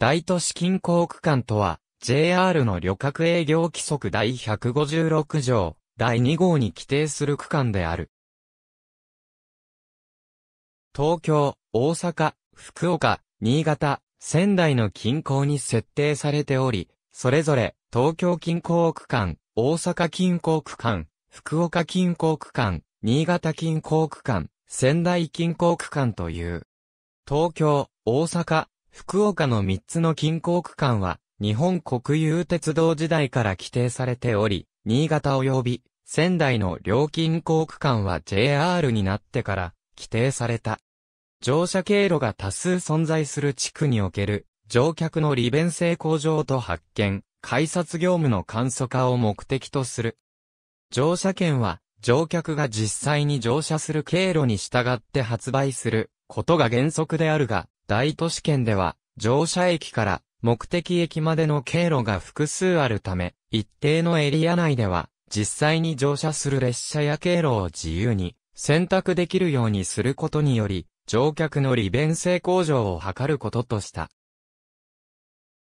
大都市近郊区間とは、JR の旅客営業規則第156条、第2号に規定する区間である。東京、大阪、福岡、新潟、仙台の近郊に設定されており、それぞれ東京近郊区間、大阪近郊区間、福岡近郊区間、新潟近郊区間、仙台近郊区間という。東京、大阪、福岡の3つの近郊区間は、日本国有鉄道時代から規定されており、新潟及び仙台の両近郊区間は JR になってから規定された。乗車経路が多数存在する地区における乗客の利便性向上と発見、改札業務の簡素化を目的とする。乗車券は乗客が実際に乗車する経路に従って発売することが原則であるが、大都市圏では、乗車駅から目的駅までの経路が複数あるため、一定のエリア内では、実際に乗車する列車や経路を自由に選択できるようにすることにより、乗客の利便性向上を図ることとした。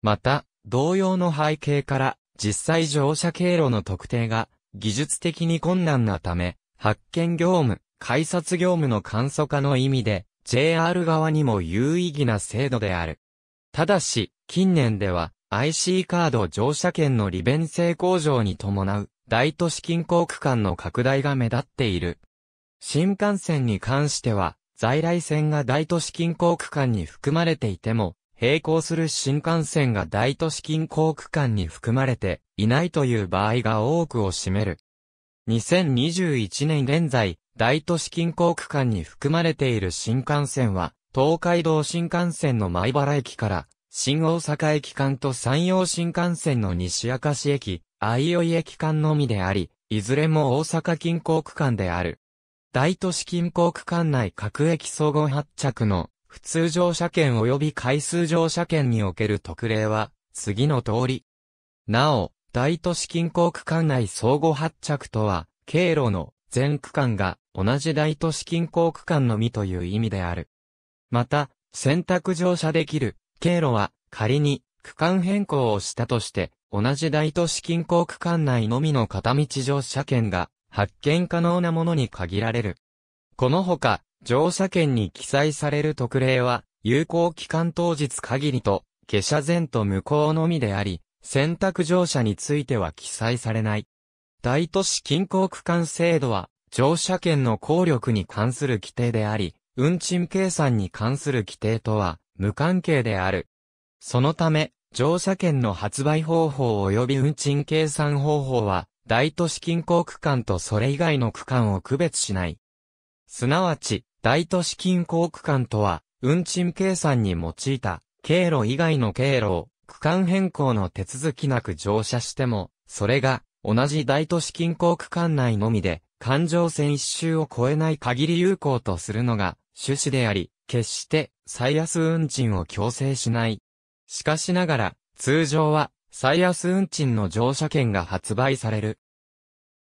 また、同様の背景から、実際乗車経路の特定が技術的に困難なため、発見業務、改札業務の簡素化の意味で、JR 側にも有意義な制度である。ただし、近年では IC カード乗車券の利便性向上に伴う大都市近郊区間の拡大が目立っている。新幹線に関しては、在来線が大都市近郊区間に含まれていても、並行する新幹線が大都市近郊区間に含まれていないという場合が多くを占める。2021年現在、大都市近郊区間に含まれている新幹線は、東海道新幹線の米原駅から、新大阪駅間と山陽新幹線の西明石駅、相生駅間のみであり、いずれも大阪近郊区間である。大都市近郊区間内各駅総合発着の普通乗車券及び回数乗車券における特例は、次の通り。なお、大都市近郊区間内相互発着とは、経路の全区間が同じ大都市近郊区間のみという意味である。また、選択乗車できる経路は仮に区間変更をしたとして、同じ大都市近郊区間内のみの片道乗車券が発見可能なものに限られる。このほか、乗車券に記載される特例は、有効期間当日限りと、下車前と無効のみであり、選択乗車については記載されない。大都市近郊区間制度は、乗車券の効力に関する規定であり、運賃計算に関する規定とは無関係である。そのため、乗車券の発売方法及び運賃計算方法は、大都市近郊区間とそれ以外の区間を区別しない。すなわち、大都市近郊区間とは、運賃計算に用いた経路以外の経路を区間変更の手続きなく乗車しても、それが同じ大都市近郊区間内のみで環状線一周を超えない限り有効とするのが趣旨であり、決して最安運賃を強制しない。しかしながら、通常は最安運賃の乗車券が発売される。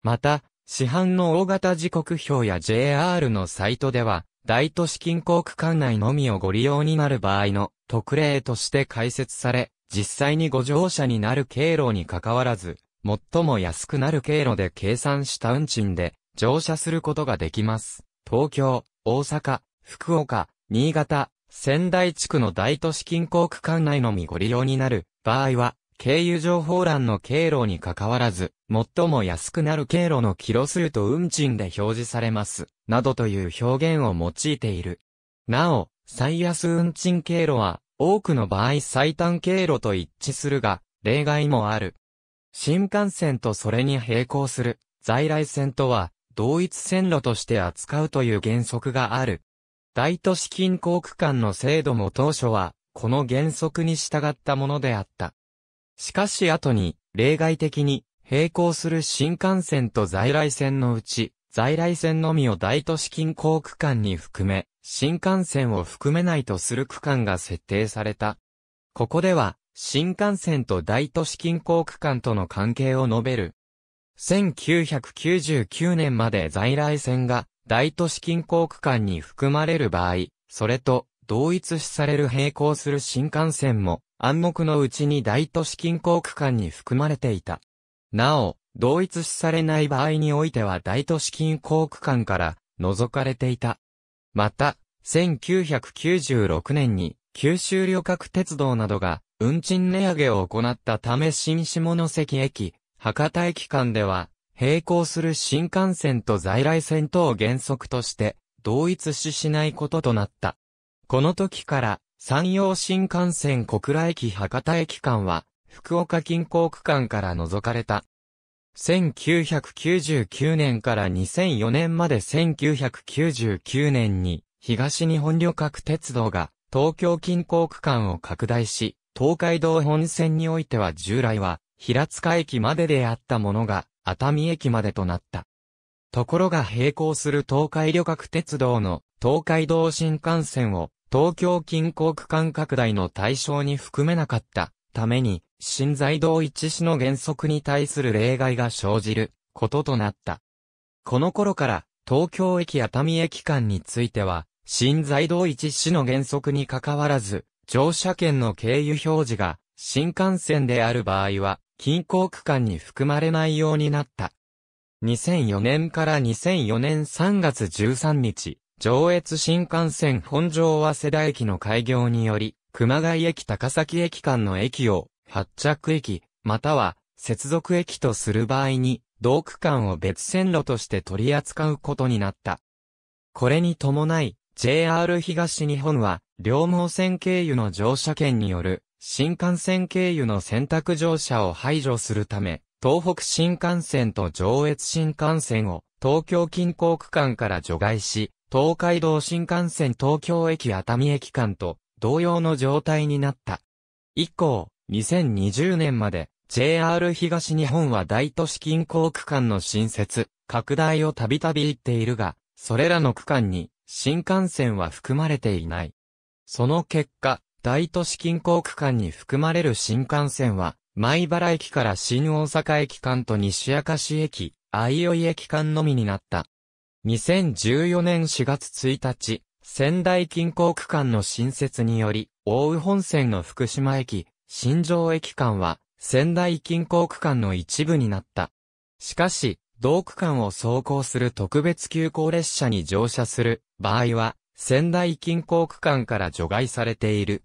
また、市販の大型時刻表や JR のサイトでは、大都市近郊区間内のみをご利用になる場合の特例として開設され、実際にご乗車になる経路に関わらず、最も安くなる経路で計算した運賃で乗車することができます。東京、大阪、福岡、新潟、仙台地区の大都市近郊区間内のみご利用になる場合は、経由情報欄の経路に関わらず、最も安くなる経路のキロ数と運賃で表示されます、などという表現を用いている。なお、最安運賃経路は、多くの場合最短経路と一致するが、例外もある。新幹線とそれに並行する在来線とは同一線路として扱うという原則がある。大都市近郊区間の制度も当初は、この原則に従ったものであった。しかし後に、例外的に、並行する新幹線と在来線のうち、在来線のみを大都市近郊区間に含め、新幹線を含めないとする区間が設定された。ここでは、新幹線と大都市近郊区間との関係を述べる1999年まで在来線が大都市近郊区間に含まれる場合、それと同一視される並行する新幹線も暗黙のうちに大都市近郊区間に含まれていた。なお、同一視されない場合においては大都市近郊区間から除かれていた。また、1996年に九州旅客鉄道などが運賃値上げを行ったため新下関駅、博多駅間では、並行する新幹線と在来線等を原則として、同一視しないこととなった。この時から、山陽新幹線小倉駅博多駅間は、福岡近郊区間から除かれた。1999年から2004年まで1999年に、東日本旅客鉄道が、東京近郊区間を拡大し、東海道本線においては従来は、平塚駅までであったものが、熱海駅までとなった。ところが並行する東海旅客鉄道の東海道新幹線を東京近郊区間拡大の対象に含めなかったために、新材道一市の原則に対する例外が生じることとなった。この頃から東京駅熱海駅間については、新材道一市の原則に関わらず、乗車券の経由表示が新幹線である場合は、近郊区間に含まれないようになった。2004年から2004年3月13日、上越新幹線本庄早稲田駅の開業により、熊谷駅高崎駅間の駅を、発着駅、または、接続駅とする場合に、同区間を別線路として取り扱うことになった。これに伴い、JR 東日本は、両毛線経由の乗車券による新幹線経由の選択乗車を排除するため、東北新幹線と上越新幹線を東京近郊区間から除外し、東海道新幹線東京駅熱海駅間と同様の状態になった。以降、2020年まで JR 東日本は大都市近郊区間の新設、拡大をたびたび言っているが、それらの区間に新幹線は含まれていない。その結果、大都市近郊区間に含まれる新幹線は、米原駅から新大阪駅間と西明石駅、相生駅間のみになった。2014年4月1日、仙台近郊区間の新設により、大宇本線の福島駅、新城駅間は、仙台近郊区間の一部になった。しかし、同区間を走行する特別急行列車に乗車する場合は、仙台近郊区間から除外されている。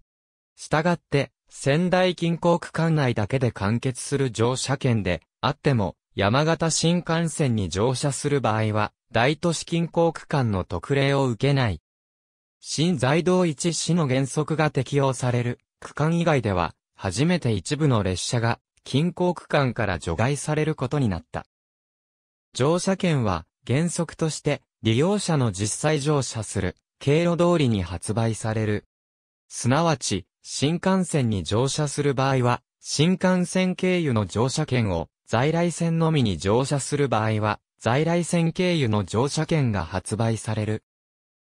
したがって、仙台近郊区間内だけで完結する乗車券であっても、山形新幹線に乗車する場合は、大都市近郊区間の特例を受けない。新在道一市の原則が適用される区間以外では、初めて一部の列車が近郊区間から除外されることになった。乗車券は原則として利用者の実際乗車する経路通りに発売される。すなわち、新幹線に乗車する場合は、新幹線経由の乗車券を、在来線のみに乗車する場合は、在来線経由の乗車券が発売される。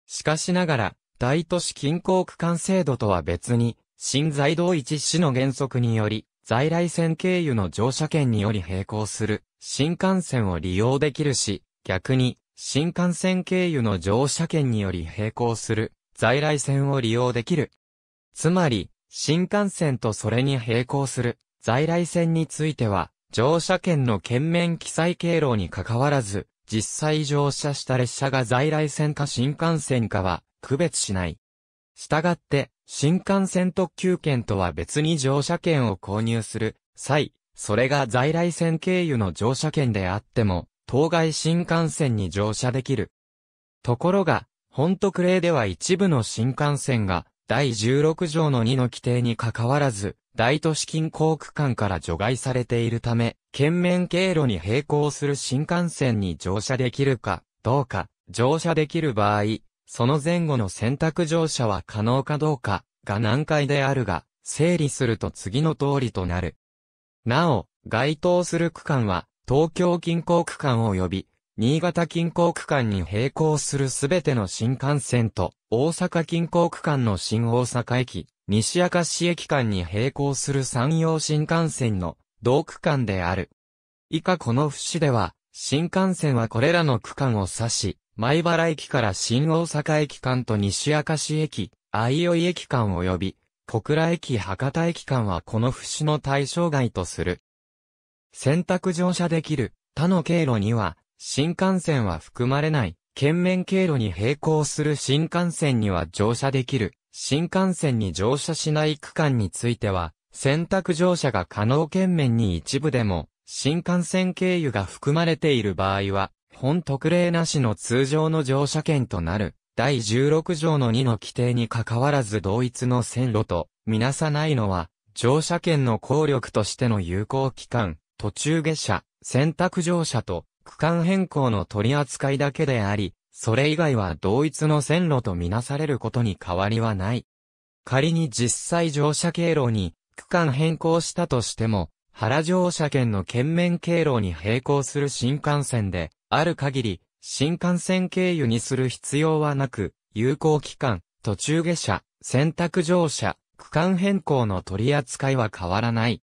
しかしながら、大都市近郊区間制度とは別に、新在道一市の原則により、在来線経由の乗車券により並行する、新幹線を利用できるし、逆に、新幹線経由の乗車券により並行する、在来線を利用できる、つまり、新幹線とそれに並行する在来線については、乗車券の券面記載経路に関わらず、実際乗車した列車が在来線か新幹線かは区別しない。したがって、新幹線特急券とは別に乗車券を購入する際、それが在来線経由の乗車券であっても、当該新幹線に乗車できる。ところが、本特例では一部の新幹線が、第16条の2の規定に関わらず、大都市近郊区間から除外されているため、県面経路に並行する新幹線に乗車できるか、どうか、乗車できる場合、その前後の選択乗車は可能かどうか、が難解であるが、整理すると次の通りとなる。なお、該当する区間は、東京近郊区間及び、新潟近郊区間に並行するすべての新幹線と、大阪近郊区間の新大阪駅、西明石駅間に並行する山陽新幹線の同区間である。以下この節では、新幹線はこれらの区間を指し、米原駅から新大阪駅間と西明石駅、相生駅間及び、小倉駅博多駅間はこの節の対象外とする。選択乗車できる他の経路には、新幹線は含まれない。県面経路に並行する新幹線には乗車できる。新幹線に乗車しない区間については、選択乗車が可能県面に一部でも、新幹線経由が含まれている場合は、本特例なしの通常の乗車券となる。第16条の2の規定に関わらず同一の線路とみなさないのは、乗車券の効力としての有効期間、途中下車、選択乗車と区間変更の取り扱いだけであり、それ以外は同一の線路とみなされることに変わりはない。仮に実際乗車経路に区間変更したとしても、原乗車券の県面経路に並行する新幹線で、ある限り、新幹線経由にする必要はなく、有効期間、途中下車、選択乗車、区間変更の取り扱いは変わらない。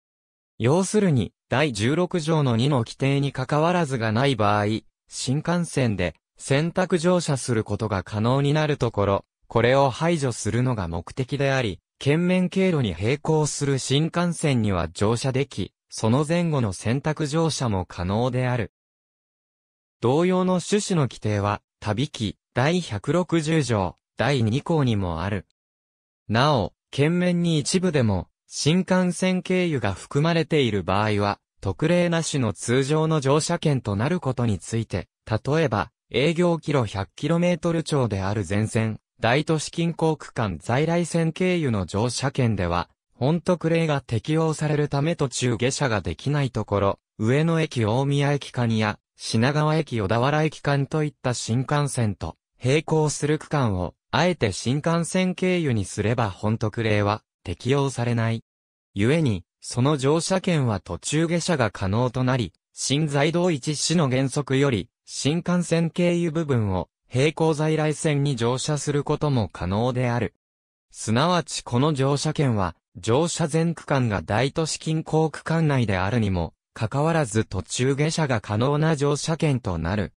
要するに、第16条の2の規定に関わらずがない場合、新幹線で選択乗車することが可能になるところ、これを排除するのが目的であり、県面経路に並行する新幹線には乗車でき、その前後の選択乗車も可能である。同様の趣旨の規定は、旅記、第160条、第2項にもある。なお、県面に一部でも、新幹線経由が含まれている場合は、特例なしの通常の乗車券となることについて、例えば、営業キロ 100km 超である全線、大都市近郊区間在来線経由の乗車券では、本特例が適用されるため途中下車ができないところ、上野駅大宮駅間や、品川駅小田原駅間といった新幹線と、並行する区間を、あえて新幹線経由にすれば本特例は適用されない。故に、その乗車券は途中下車が可能となり、新在道一市の原則より、新幹線経由部分を、並行在来線に乗車することも可能である。すなわちこの乗車券は、乗車全区間が大都市近郊区間内であるにも、かかわらず途中下車が可能な乗車券となる。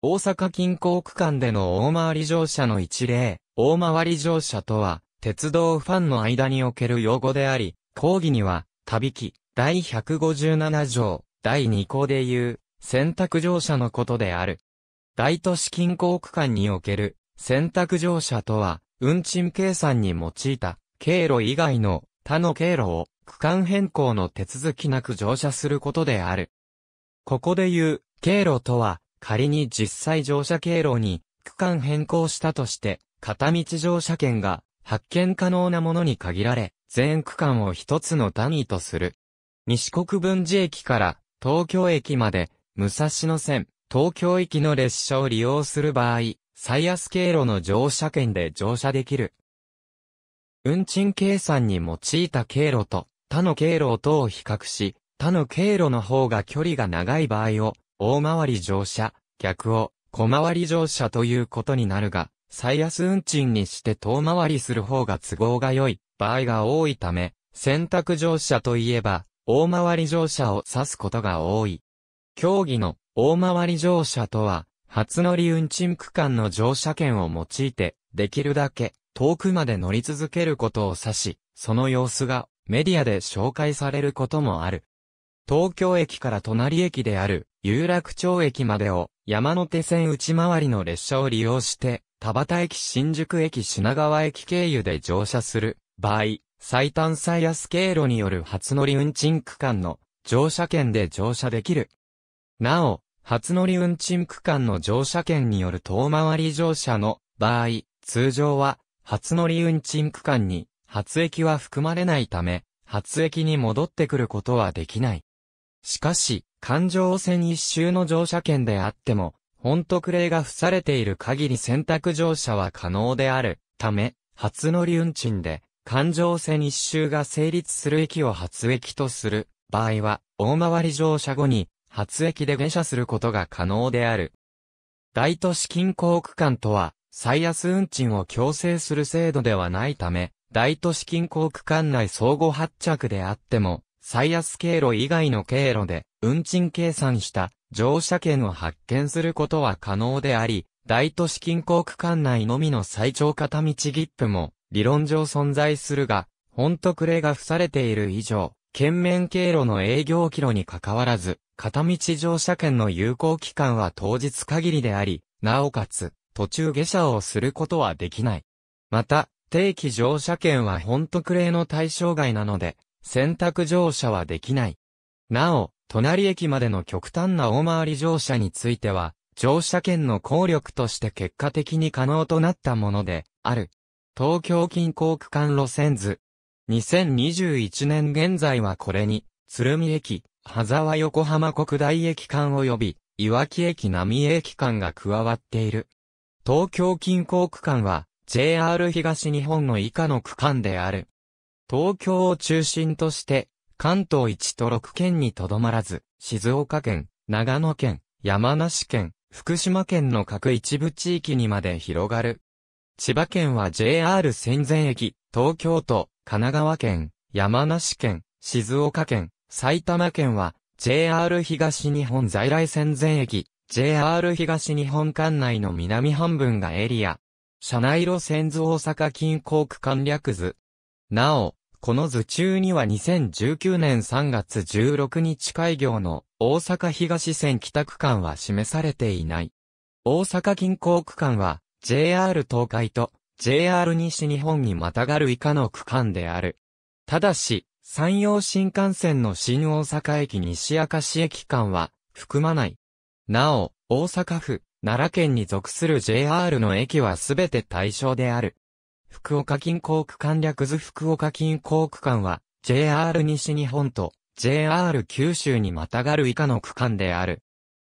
大阪近郊区間での大回り乗車の一例、大回り乗車とは、鉄道ファンの間における用語であり、講義には、旅記、第157条、第2項でいう、選択乗車のことである。大都市近郊区間における、選択乗車とは、運賃計算に用いた、経路以外の他の経路を、区間変更の手続きなく乗車することである。ここで言う、経路とは、仮に実際乗車経路に、区間変更したとして、片道乗車券が発見可能なものに限られ、全区間を一つの単位とする。西国分寺駅から東京駅まで、武蔵野線、東京駅の列車を利用する場合、最安経路の乗車券で乗車できる。運賃計算に用いた経路と他の経路等を比較し、他の経路の方が距離が長い場合を、大回り乗車、逆を、小回り乗車ということになるが、最安運賃にして遠回りする方が都合が良い場合が多いため、選択乗車といえば、大回り乗車を指すことが多い。競技の大回り乗車とは、初乗り運賃区間の乗車券を用いて、できるだけ遠くまで乗り続けることを指し、その様子がメディアで紹介されることもある。東京駅から隣駅である有楽町駅までを山手線内回りの列車を利用して、田端駅新宿駅品川駅経由で乗車する場合、最短最安経路による初乗り運賃区間の乗車券で乗車できる。なお、初乗り運賃区間の乗車券による遠回り乗車の場合、通常は初乗り運賃区間に発駅は含まれないため、発駅に戻ってくることはできない。しかし、環状線一周の乗車券であっても、本特例が付されている限り選択乗車は可能であるため、初乗り運賃で環状線一周が成立する駅を発駅とする場合は、大回り乗車後に発駅で下車することが可能である。大都市近郊区間とは、最安運賃を強制する制度ではないため、大都市近郊区間内相互発着であっても、最安経路以外の経路で運賃計算した乗車券を発券することは可能であり、大都市近郊区間内のみの最長片道切符も理論上存在するが、本トクレが付されている以上、県面経路の営業キロに関わらず、片道乗車券の有効期間は当日限りであり、なおかつ、途中下車をすることはできない。また、定期乗車券は本特例の対象外なので、選択乗車はできない。なお、隣駅までの極端な大回り乗車については、乗車券の効力として結果的に可能となったもので、ある。東京近郊区間路線図。2021年現在はこれに、鶴見駅、羽沢横浜国大駅間及び、岩木駅浪江駅間が加わっている。東京近郊区間は、JR 東日本の以下の区間である。東京を中心として、関東1都6県にとどまらず、静岡県、長野県、山梨県、福島県の各一部地域にまで広がる。千葉県は JR 戦前駅、東京都、神奈川県、山梨県、静岡県、埼玉県は JR 東日本在来戦前駅、JR 東日本管内の南半分がエリア。車内路線図大阪近郊区間略図。なお、この図中には2019年3月16日開業の大阪東線北区間は示されていない。大阪近郊区間は JR 東海と JR 西日本にまたがる以下の区間である。ただし、山陽新幹線の新大阪駅西明石駅間は含まない。なお、大阪府、奈良県に属する JR の駅はすべて対象である。福岡近郊区間略図福岡近郊区間は JR 西日本と JR 九州にまたがる以下の区間である。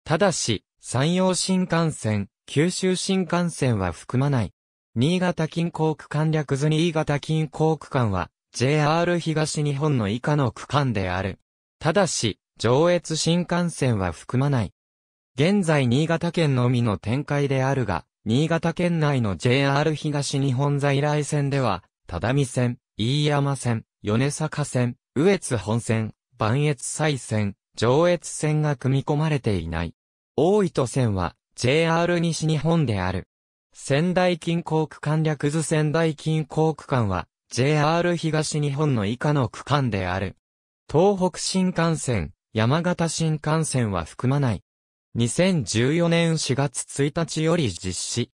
ただし、山陽新幹線、九州新幹線は含まない。新潟近郊区間略図新潟近郊区間は JR 東日本の以下の区間である。ただし、上越新幹線は含まない。現在新潟県のみの展開であるが、新潟県内の JR 東日本在来線では、只見線、飯山線、米坂線、羽越本線、磐越西線、上越線が組み込まれていない。大糸線は、JR 西日本である。仙台近郊区間略図仙台近郊区間は JR 東日本の以下の区間である。東北新幹線、山形新幹線は含まない。2014年4月1日より実施。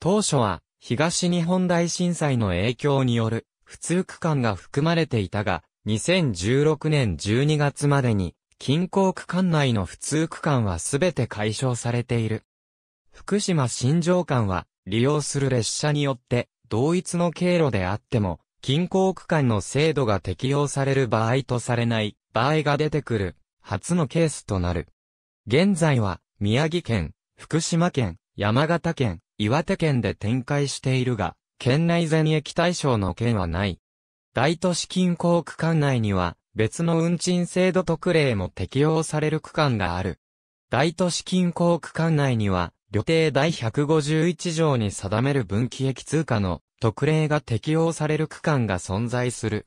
当初は東日本大震災の影響による普通区間が含まれていたが、2016年12月までに近郊区間内の普通区間はすべて解消されている。福島新城間は、利用する列車によって、同一の経路であっても、近郊区間の制度が適用される場合とされない場合が出てくる、初のケースとなる。現在は、宮城県、福島県、山形県、岩手県で展開しているが、県内全駅対象の県はない。大都市近郊区間内には、別の運賃制度特例も適用される区間がある。大都市近郊区間内には、予定第151条に定める分岐駅通過の特例が適用される区間が存在する。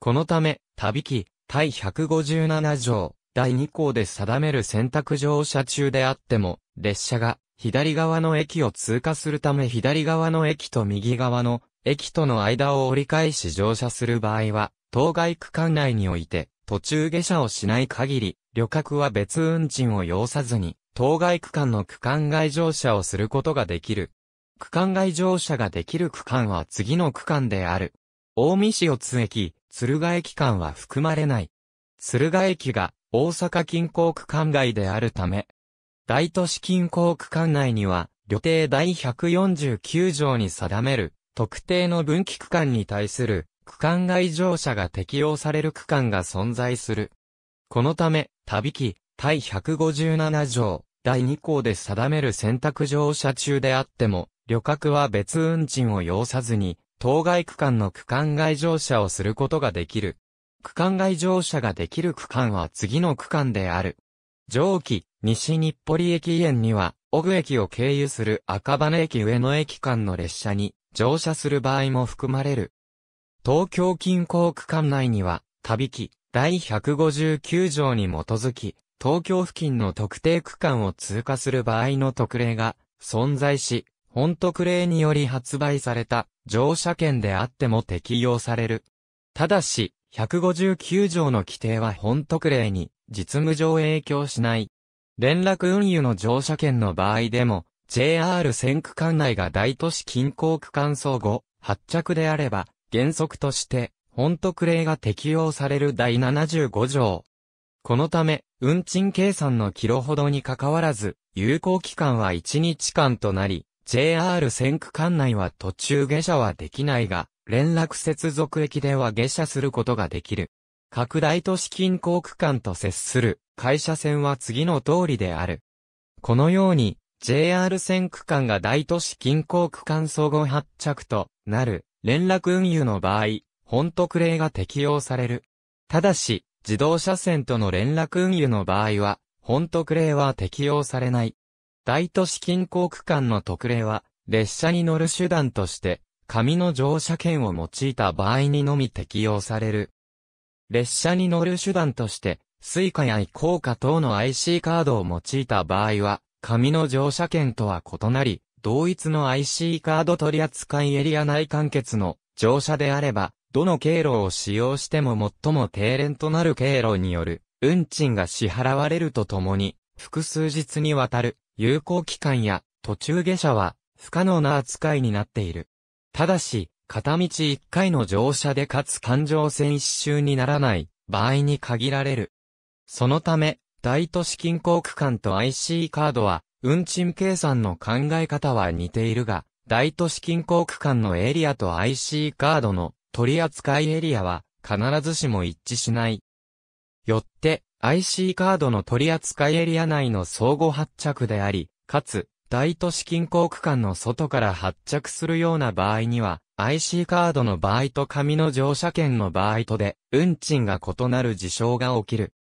このため、旅機、第157条、第2項で定める選択乗車中であっても、列車が左側の駅を通過するため左側の駅と右側の駅との間を折り返し乗車する場合は、当該区間内において、途中下車をしない限り、旅客は別運賃を要さずに、当該区間の区間外乗車をすることができる。区間外乗車ができる区間は次の区間である。大見市四津駅、鶴ヶ駅間は含まれない。鶴ヶ駅が大阪近郊区間外であるため、大都市近郊区間内には、旅定第149条に定める、特定の分岐区間に対する、区間外乗車が適用される区間が存在する。このため、旅記、第157条、第2項で定める選択乗車中であっても、旅客は別運賃を要さずに、当該区間の区間外乗車をすることができる。区間外乗車ができる区間は次の区間である。上記、西日暮里駅園には、小具駅を経由する赤羽駅上野駅間の列車に乗車する場合も含まれる。東京近郊区間内には、旅記、第159条に基づき、東京付近の特定区間を通過する場合の特例が存在し、本特例により発売された乗車券であっても適用される。ただし、159条の規定は本特例に実務上影響しない。連絡運輸の乗車券の場合でも、JR 線区間内が大都市近郊区間総合、発着であれば、原則として、本特例が適用される第75条、このため、運賃計算のキロほどに関わらず、有効期間は1日間となり、JR 線区間内は途中下車はできないが、連絡接続駅では下車することができる。拡大都市近郊区間と接する会社線は次の通りである。このように、JR 線区間が大都市近郊区間総合発着となる連絡運輸の場合、本特例が適用される。ただし、自動車線との連絡運輸の場合は、本特例は適用されない。大都市近郊区間の特例は、列車に乗る手段として、紙の乗車券を用いた場合にのみ適用される。列車に乗る手段として、スイカやイコーカ等の IC カードを用いた場合は、紙の乗車券とは異なり、同一の IC カード取扱エリア内完結の乗車であれば、どの経路を使用しても最も低廉となる経路による、運賃が支払われるとともに、複数日にわたる、有効期間や、途中下車は、不可能な扱いになっている。ただし、片道1回の乗車でかつ環状線一周にならない、場合に限られる。そのため、大都市近郊区間と IC カードは、運賃計算の考え方は似ているが、大都市近郊区間のエリアと IC カードの取扱いエリアは必ずしも一致しない。よって、IC カードの取扱いエリア内の相互発着であり、かつ、大都市近郊区間の外から発着するような場合には、IC カードの場合と紙の乗車券の場合とで、運賃が異なる事象が起きる。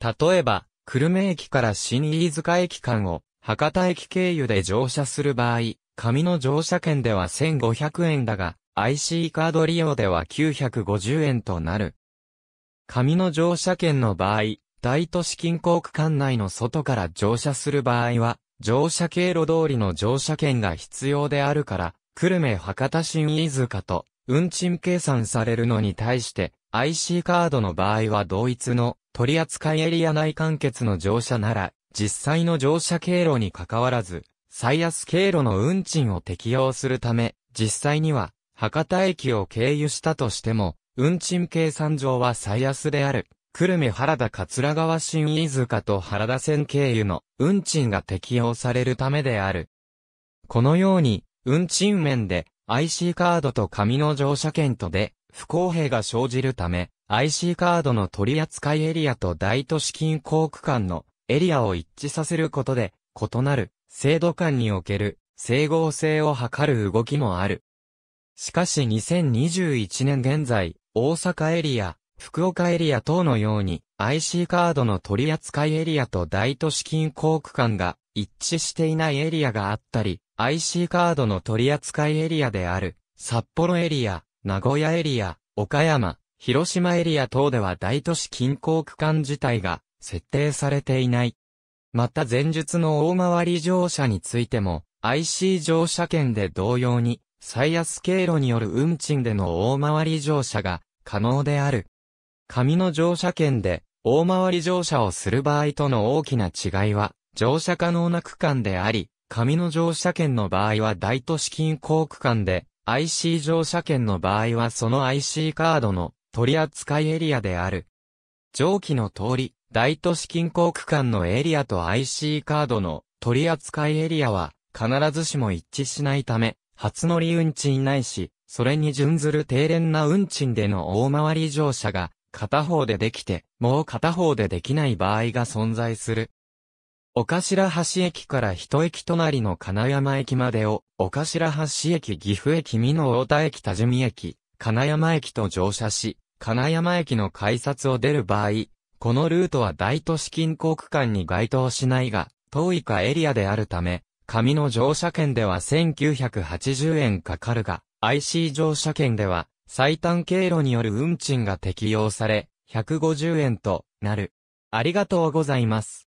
例えば、久留米駅から新飯塚駅間を、博多駅経由で乗車する場合、紙の乗車券では1500円だが、IC カード利用では950円となる。紙の乗車券の場合、大都市近郊区間内の外から乗車する場合は、乗車経路通りの乗車券が必要であるから、久留米博多新飯塚と、運賃計算されるのに対して、IC カードの場合は同一の取扱エリア内完結の乗車なら、実際の乗車経路に関わらず、最安経路の運賃を適用するため、実際には博多駅を経由したとしても、運賃計算上は最安である。久留米原田桂川新飯塚と原田線経由の運賃が適用されるためである。このように、運賃面で IC カードと紙の乗車券とで不公平が生じるため、IC カードの取扱エリアと大都市近郊区間のエリアを一致させることで、異なる制度間における整合性を図る動きもある。しかし2021年現在、大阪エリア、福岡エリア等のように IC カードの取扱エリアと大都市近郊区間が一致していないエリアがあったり、IC カードの取扱エリアである札幌エリア、名古屋エリア、岡山、広島エリア等では大都市近郊区間自体が設定されていない。また前述の大回り乗車についても IC 乗車券で同様に最安経路による運賃での大回り乗車が可能である。紙の乗車券で大回り乗車をする場合との大きな違いは、乗車可能な区間であり、紙の乗車券の場合は大都市近郊区間で、IC 乗車券の場合はその IC カードの取扱エリアである。上記の通り、大都市近郊区間のエリアと IC カードの取扱エリアは必ずしも一致しないため、初乗り運賃ないし、それに準ずる低廉な運賃での大回り乗車が、片方でできて、もう片方でできない場合が存在する。岡頭橋駅から一駅隣の金山駅までを、岡頭橋駅岐阜駅美濃太田駅多治見駅、金山駅と乗車し、金山駅の改札を出る場合、このルートは大都市近郊区間に該当しないが、遠いかエリアであるため、紙の乗車券では1980円かかるが、IC 乗車券では、最短経路による運賃が適用され、150円となる。ありがとうございます。